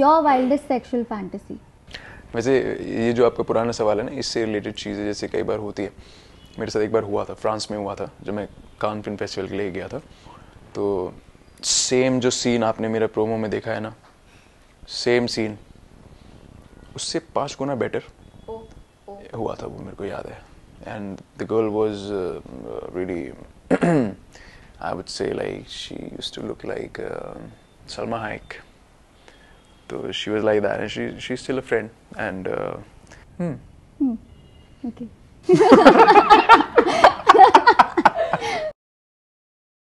Your wildest sexual fantasy वैसे ये जो आपका पुराना सवाल है ना इससे रिलेटेड चीज़ें जैसे कई बार होती है मेरे साथ एक बार हुआ था फ्रांस में हुआ था जब मैं कान फिल्म फेस्टिवल के लिए गया था तो सेम जो सीन आपने मेरा प्रोमो में देखा है ना सेम सीन उससे पाँच गुना बेटर हुआ था वो मेरे को याद है and the girl was really I would say like she used to look like uh, Salma Hayek. So she was like that, and she she's still a friend. And uh, hmm. Hmm. Okay.